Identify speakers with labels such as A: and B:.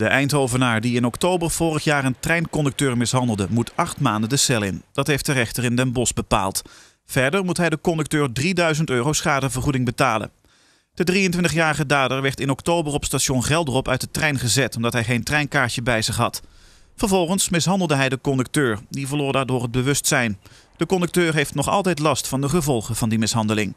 A: De Eindhovenaar die in oktober vorig jaar een treinconducteur mishandelde, moet acht maanden de cel in. Dat heeft de rechter in Den Bosch bepaald. Verder moet hij de conducteur 3000 euro schadevergoeding betalen. De 23-jarige dader werd in oktober op station Gelderop uit de trein gezet omdat hij geen treinkaartje bij zich had. Vervolgens mishandelde hij de conducteur. Die verloor daardoor het bewustzijn. De conducteur heeft nog altijd last van de gevolgen van die mishandeling.